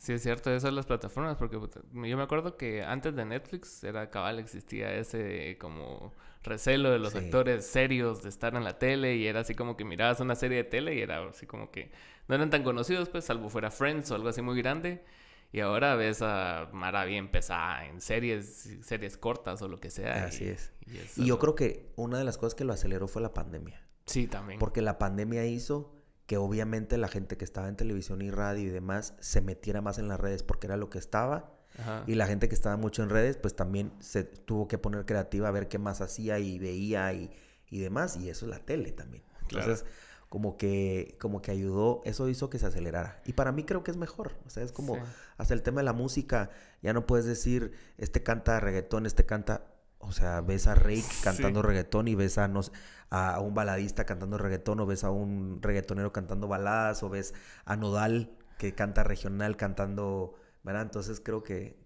Sí, es cierto, Esas las plataformas, porque yo me acuerdo que antes de Netflix era cabal, existía ese como recelo de los actores serios de estar en la tele y era así como que mirabas una serie de tele y era así como que no eran tan conocidos, pues salvo fuera Friends o algo así muy grande. Y ahora ves a Mara bien en series, series cortas o lo que sea. Así es. Y, yo creo que una de las cosas que lo aceleró fue la pandemia. Sí, también. Porque la pandemia hizo que obviamente la gente que estaba en televisión y radio y demás se metiera más en las redes porque era lo que estaba. Y la gente que estaba mucho en redes, pues también se tuvo que poner creativa a ver qué más hacía y veía y, y demás. Y eso es la tele también. Entonces, como que, como que ayudó, eso hizo que se acelerara. Y para mí creo que es mejor. O sea, es como hasta el tema de la música, ya no puedes decir, este canta reggaetón, este canta o sea, ves a Rick cantando reggaetón y ves a, un baladista cantando reggaetón o ves a un reggaetonero cantando baladas o ves a Nodal que canta regional cantando, ¿verdad? Entonces creo que,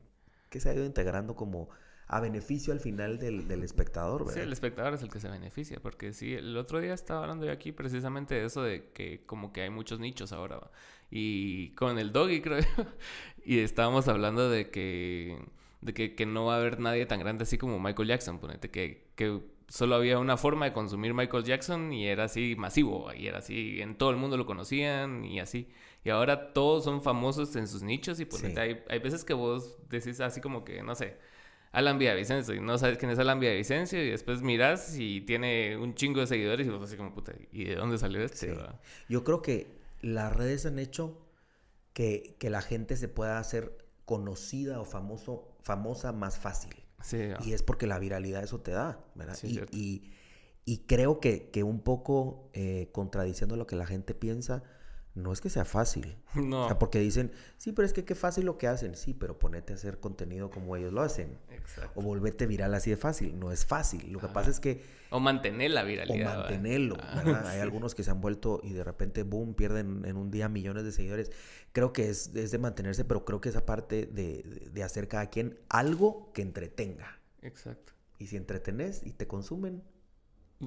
que se ha ido integrando como a beneficio al final del, espectador, ¿verdad? Sí, el espectador es el que se beneficia, porque sí, el otro día estaba hablando yo aquí precisamente de eso de que como que hay muchos nichos ahora, y con el doggy creo yo, y estábamos hablando de que de que, no va a haber nadie tan grande así como Michael Jackson, ponete, que, que solo había una forma de consumir Michael Jackson y era así masivo, y era así, en todo el mundo lo conocían y así. Y ahora todos son famosos en sus nichos y ponete, hay, veces que vos decís así como que, no sé. Alan Villavicencio, y no sabes quién es Alan Villavicencio, y después miras y tiene un chingo de seguidores, y vos así como, puta, ¿y de dónde salió este? Yo creo que las redes han hecho que, que la gente se pueda hacer conocida o famoso famosa más fácil. Ah. Y es porque la viralidad eso te da, y, y, creo que, que un poco eh, contradiciendo lo que la gente piensa, no es que sea fácil. No. O sea, porque dicen, sí, pero es que qué fácil lo que hacen. Sí, pero ponete a hacer contenido como ellos lo hacen. Exacto. O volverte viral así de fácil. No es fácil. Lo que pasa es que... O mantener la viralidad. O mantenerlo. Ah. Hay algunos que se han vuelto y de repente, boom, pierden en un día millones de seguidores. Creo que es, de mantenerse, pero creo que esa parte de, de hacer cada quien algo que entretenga. Exacto. Y si entretenés y te consumen,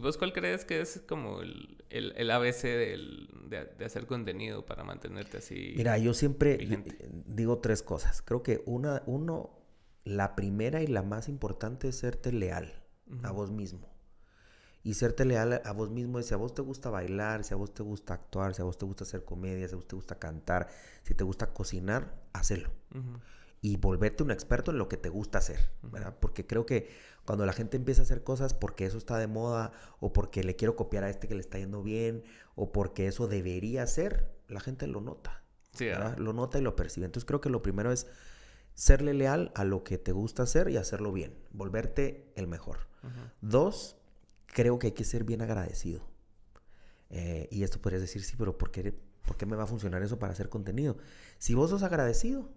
¿Vos cuál crees que es como el, ABC del, de, hacer contenido para mantenerte así? Mira, yo siempre digo tres cosas. Creo que una, uno, la primera y la más importante es serte leal a vos mismo. Y serte leal a vos mismo es si a vos te gusta bailar, si a vos te gusta actuar, si a vos te gusta hacer comedia, si a vos te gusta cantar, si te gusta cocinar, hacelo. Y volverte un experto en lo que te gusta hacer, ¿verdad? Porque creo que cuando la gente empieza a hacer cosas porque eso está de moda o porque le quiero copiar a este que le está yendo bien o porque eso debería ser, la gente lo nota. Sí, lo nota y lo percibe. Entonces creo que lo primero es serle leal a lo que te gusta hacer y hacerlo bien, volverte el mejor. Dos, creo que hay que ser bien agradecido. Eh, y esto podrías decir, sí, pero ¿por qué, me va a funcionar eso para hacer contenido? Si vos sos agradecido,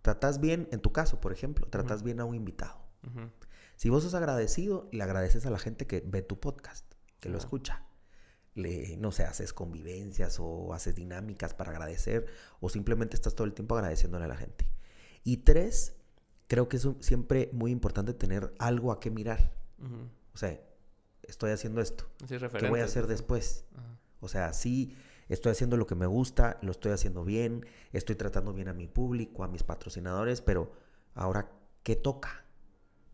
tratas bien, en tu caso, por ejemplo, tratas bien a un invitado. Si vos sos agradecido, le agradeces a la gente que ve tu podcast, que lo escucha. no sé, haces convivencias o haces dinámicas para agradecer o simplemente estás todo el tiempo agradeciéndole a la gente. Y tres, creo que es siempre muy importante tener algo a qué mirar. O sea, estoy haciendo esto. ¿Qué voy a hacer después? O sea, sí, estoy haciendo lo que me gusta, lo estoy haciendo bien, estoy tratando bien a mi público, a mis patrocinadores, pero ahora, ¿qué toca?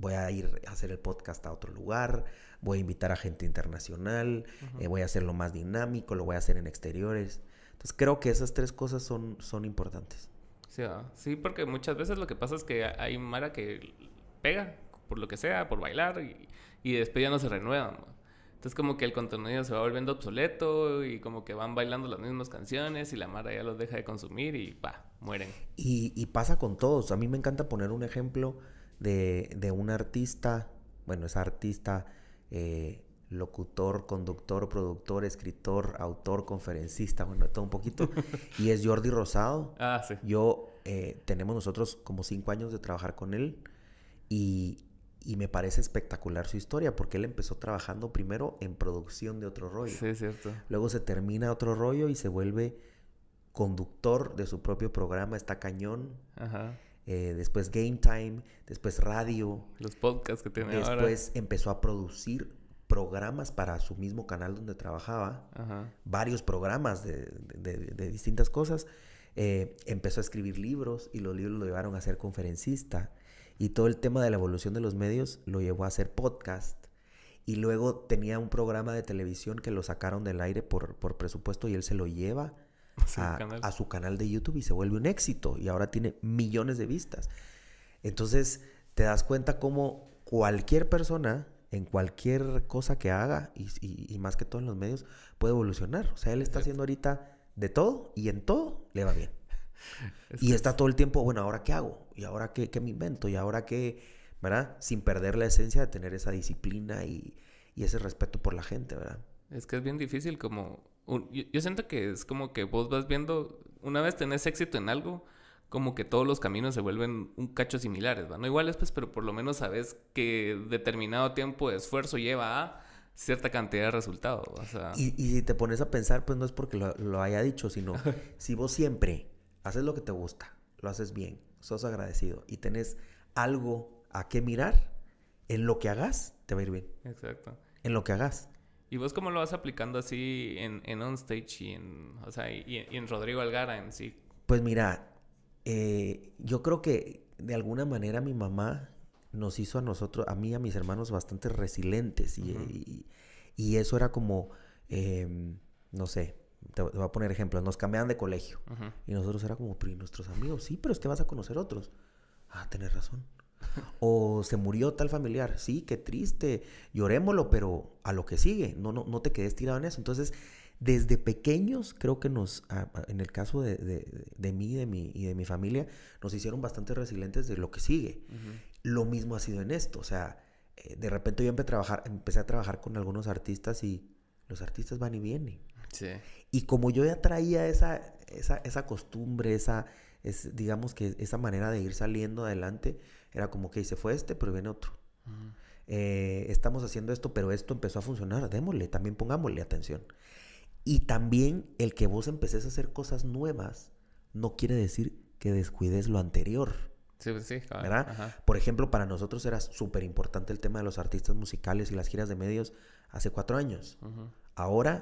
voy a ir a hacer el podcast a otro lugar, voy a invitar a gente internacional, eh, voy a hacerlo más dinámico, lo voy a hacer en exteriores. Entonces creo que esas tres cosas son, son importantes. Sí, ah, sí, porque muchas veces lo que pasa es que hay Mara que pega por lo que sea, por bailar y, y después ya no se renuevan. Entonces como que el contenido se va volviendo obsoleto y como que van bailando las mismas canciones y la Mara ya los deja de consumir y pa, mueren. Y, y pasa con todos. A mí me encanta poner un ejemplo de, un artista, bueno, es artista, eh, locutor, conductor, productor, escritor, autor, conferencista, bueno, todo un poquito, y es Jordi Rosado. Ah, sí. Yo, eh, tenemos nosotros como cinco años de trabajar con él y, me parece espectacular su historia porque él empezó trabajando primero en producción de otro rollo. Sí, cierto. Luego se termina otro rollo y se vuelve conductor de su propio programa, está cañón. Ajá. Eh, después Game Time, después radio. Los podcasts que tiene después empezó a producir programas para su mismo canal donde trabajaba, varios programas de, distintas cosas. Eh, empezó a escribir libros y los libros lo llevaron a ser conferencista. Y todo el tema de la evolución de los medios lo llevó a ser podcast. Y luego tenía un programa de televisión que lo sacaron del aire por, por presupuesto y él se lo lleva a, su canal de YouTube y se vuelve un éxito y ahora tiene millones de vistas. Entonces te das cuenta cómo cualquier persona en cualquier cosa que haga y, más que todo en los medios puede evolucionar. O sea, él está haciendo ahorita de todo y en todo le va bien. y está todo el tiempo, bueno, ¿ahora qué hago? ¿Y ahora qué, qué me invento? ¿Y ahora qué? ¿Verdad? Sin perder la esencia de tener esa disciplina y, y ese respeto por la gente, ¿verdad? Es que es bien difícil como yo, siento que es como que vos vas viendo, una vez tenés éxito en algo, como que todos los caminos se vuelven un cacho similares, ¿va? No iguales, pues, pero por lo menos sabes que determinado tiempo de esfuerzo lleva a cierta cantidad de resultados. y, si te pones a pensar, pues no es porque lo, lo haya dicho, sino si vos siempre haces lo que te gusta, lo haces bien, sos agradecido y tenés algo a qué mirar, en lo que hagas te va a ir bien. Exacto. En lo que hagas. ¿Y vos cómo lo vas aplicando así en, en Stage y en, o sea, y, en Rodrigo Algara en sí? Pues mira, eh, yo creo que de alguna manera mi mamá nos hizo a nosotros, a mí y a mis hermanos bastante resilientes y, eso era como, em, no sé, te, voy a poner ejemplo nos cambiaban de colegio. Y nosotros era como, pero nuestros amigos? Sí, pero es que vas a conocer otros. Ah, tenés razón o se murió tal familiar. Sí, qué triste, llorémoslo, pero a lo que sigue, no, no, no te quedes tirado en eso. Entonces, desde pequeños creo que nos, en el caso de, de, mí de y de mi familia, nos hicieron bastante resilientes de lo que sigue. Lo mismo ha sido en esto, o sea, eh, de repente yo empecé a trabajar, empecé a trabajar con algunos artistas y los artistas van y vienen. Sí. Y como yo ya traía esa, esa, esa costumbre, esa, es, digamos que esa manera de ir saliendo adelante, era como que hice se fue este, pero viene otro. Eh, estamos haciendo esto, pero esto empezó a funcionar, démosle, también pongámosle atención. Y también el que vos empecés a hacer cosas nuevas no quiere decir que descuides lo anterior. Sí, pues sí, claro. ¿verdad? Por ejemplo, para nosotros era súper importante el tema de los artistas musicales y las giras de medios hace cuatro años. Ahora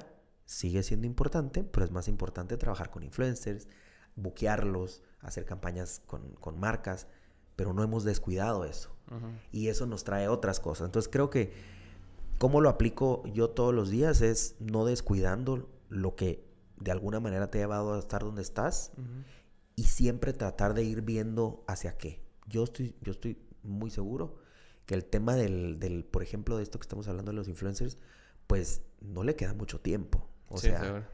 sigue siendo importante, pero es más importante trabajar con influencers, buquearlos, hacer campañas con, marcas, pero no hemos descuidado eso. Y eso nos trae otras cosas. Entonces creo que cómo lo aplico yo todos los días es no descuidando lo que de alguna manera te ha llevado a estar donde estás y siempre tratar de ir viendo hacia qué. Yo estoy, yo estoy muy seguro que el tema del, del, por ejemplo, de esto que estamos hablando de los influencers, pues no le queda mucho tiempo. O sea,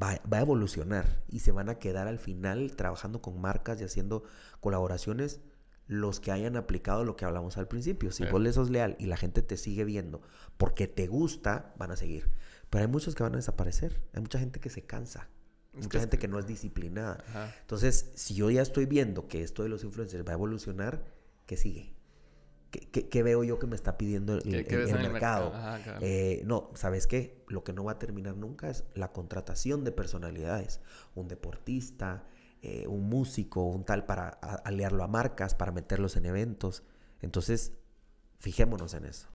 Va, va, a evolucionar y se van a quedar al final trabajando con marcas y haciendo colaboraciones los que hayan aplicado lo que hablamos al principio. Si vos le sos leal y la gente te sigue viendo porque te gusta, van a seguir. Pero hay muchos que van a desaparecer. Hay mucha gente que se cansa. mucha gente que no es disciplinada. Entonces, si yo ya estoy viendo que esto de los influencers va a evolucionar, ¿qué sigue? ¿Qué, qué, veo yo que me está pidiendo el, mercado? no, ¿sabes qué? Lo que no va a terminar nunca es la contratación de personalidades. Un deportista, eh, un músico, un tal, para aliarlo a marcas, para meterlos en eventos. Entonces, fijémonos en eso.